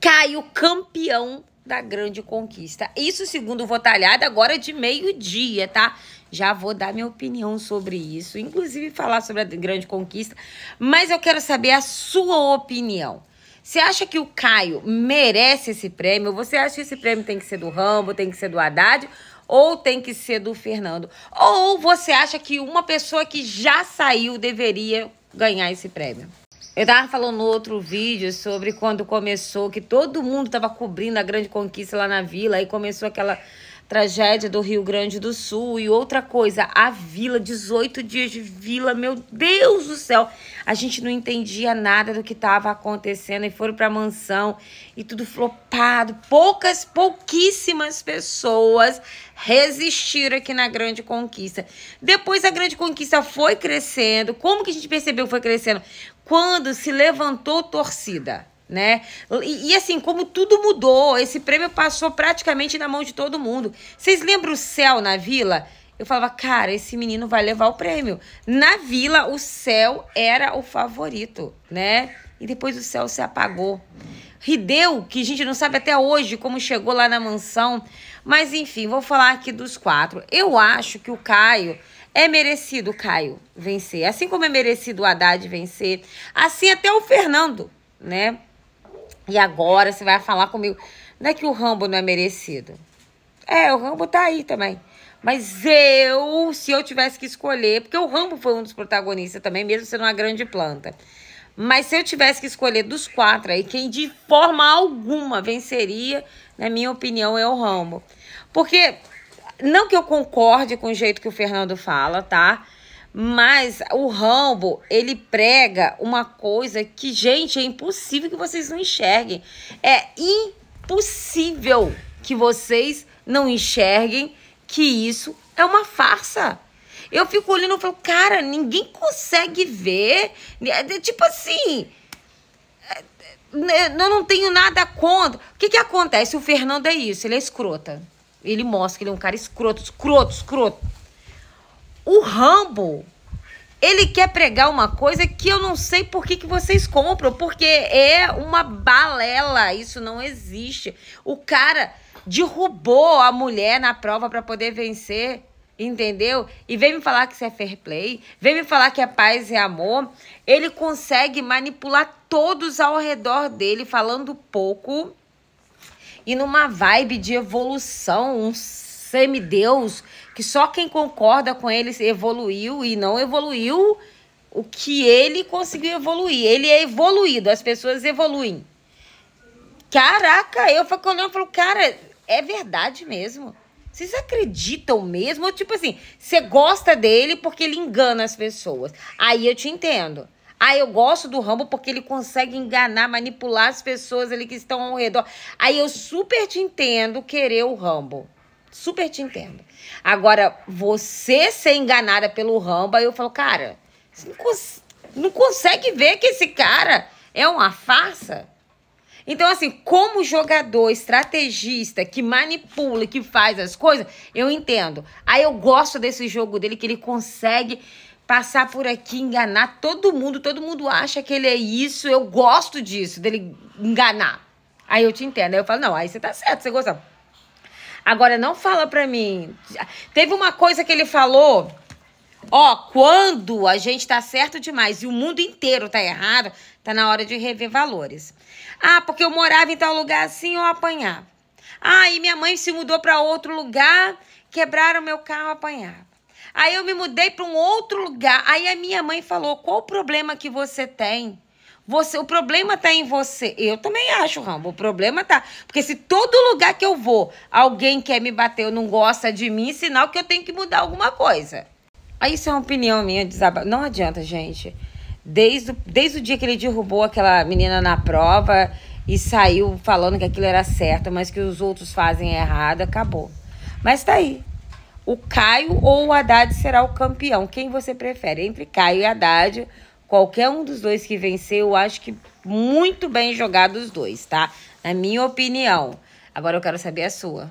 Caio campeão da grande conquista. Isso segundo o Votalhada, agora de meio-dia, tá? Já vou dar minha opinião sobre isso, inclusive falar sobre a grande conquista, mas eu quero saber a sua opinião. Você acha que o Caio merece esse prêmio? Você acha que esse prêmio tem que ser do Rambo, tem que ser do Haddad? Ou tem que ser do Fernando? Ou você acha que uma pessoa que já saiu deveria ganhar esse prêmio? Eu tava falando no outro vídeo sobre quando começou, que todo mundo tava cobrindo a grande conquista lá na vila, aí começou aquela tragédia do Rio Grande do Sul. E outra coisa, a vila, 18 dias de vila, meu Deus do céu. A gente não entendia nada do que estava acontecendo e foram para mansão e tudo flopado. Poucas, pouquíssimas pessoas resistiram aqui na Grande Conquista. Depois a Grande Conquista foi crescendo. Como que a gente percebeu que foi crescendo? Quando se levantou torcida né? E, e, assim, como tudo mudou, esse prêmio passou praticamente na mão de todo mundo. Vocês lembram o Céu na Vila? Eu falava, cara, esse menino vai levar o prêmio. Na Vila, o Céu era o favorito, né? E depois o Céu se apagou. Rideu, que a gente não sabe até hoje como chegou lá na mansão. Mas enfim, vou falar aqui dos quatro. Eu acho que o Caio é merecido, o Caio, vencer. Assim como é merecido o Haddad vencer. Assim até o Fernando, né? E agora você vai falar comigo. Não é que o Rambo não é merecido. É, o Rambo tá aí também. Mas eu, se eu tivesse que escolher, porque o Rambo foi um dos protagonistas também, mesmo sendo uma grande planta. Mas se eu tivesse que escolher dos quatro aí, quem de forma alguma venceria, na minha opinião, é o Rambo. Porque, não que eu concorde com o jeito que o Fernando fala, tá? Mas o Rambo, ele prega uma coisa que, gente, é impossível que vocês não enxerguem. É impossível que vocês não enxerguem que isso é uma farsa. Eu fico olhando e falo, cara, ninguém consegue ver. É, é, tipo assim, né, eu não tenho nada contra. O que, que acontece? O Fernando é isso, ele é escrota. Ele mostra que ele é um cara escroto, escroto, escroto. O Rambo, ele quer pregar uma coisa que eu não sei por que, que vocês compram, porque é uma balela, isso não existe. O cara derrubou a mulher na prova para poder vencer, entendeu? E vem me falar que isso é fair play, vem me falar que é paz e amor. Ele consegue manipular todos ao redor dele, falando pouco e numa vibe de evolução, um semideus que só quem concorda com ele evoluiu e não evoluiu o que ele conseguiu evoluir. Ele é evoluído, as pessoas evoluem. Caraca, eu falo olhando falo, cara, é verdade mesmo. Vocês acreditam mesmo? Ou, tipo assim, você gosta dele porque ele engana as pessoas. Aí eu te entendo. Ah, eu gosto do Rambo porque ele consegue enganar, manipular as pessoas ali que estão ao redor. Aí eu super te entendo querer o Rambo super te entendo. Agora, você ser enganada pelo Ramba, eu falo, cara, você não, cons não consegue ver que esse cara é uma farsa? Então, assim, como jogador, estrategista, que manipula, que faz as coisas, eu entendo. Aí eu gosto desse jogo dele, que ele consegue passar por aqui, enganar todo mundo. Todo mundo acha que ele é isso. Eu gosto disso, dele enganar. Aí eu te entendo. Aí eu falo, não, aí você tá certo, você gosta. Agora não fala pra mim. Teve uma coisa que ele falou. Ó, quando a gente tá certo demais e o mundo inteiro tá errado, tá na hora de rever valores. Ah, porque eu morava em tal lugar assim, eu apanhava. Ah, e minha mãe se mudou para outro lugar, quebraram meu carro, apanhava. Aí eu me mudei para um outro lugar. Aí a minha mãe falou: "Qual o problema que você tem?" Você, o problema tá em você. Eu também acho, Rambo. O problema tá Porque se todo lugar que eu vou, alguém quer me bater ou não gosta de mim, é sinal que eu tenho que mudar alguma coisa. Aí isso é uma opinião minha, Não adianta, gente. Desde, desde o dia que ele derrubou aquela menina na prova e saiu falando que aquilo era certo, mas que os outros fazem errado, acabou. Mas tá aí. O Caio ou o Haddad será o campeão. Quem você prefere? Entre Caio e Haddad, Qualquer um dos dois que vencer, eu acho que muito bem jogados os dois, tá? Na minha opinião. Agora eu quero saber a sua.